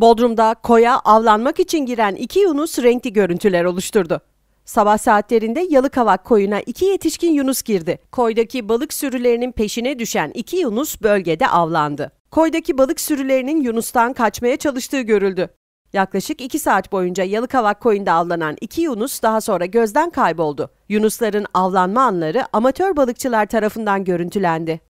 Bodrum'da koya avlanmak için giren iki yunus renkli görüntüler oluşturdu. Sabah saatlerinde Yalıkavak koyuna iki yetişkin yunus girdi. Koydaki balık sürülerinin peşine düşen iki yunus bölgede avlandı. Koydaki balık sürülerinin yunustan kaçmaya çalıştığı görüldü. Yaklaşık 2 saat boyunca Yalıkavak koyunda avlanan iki yunus daha sonra gözden kayboldu. Yunusların avlanma anları amatör balıkçılar tarafından görüntülendi.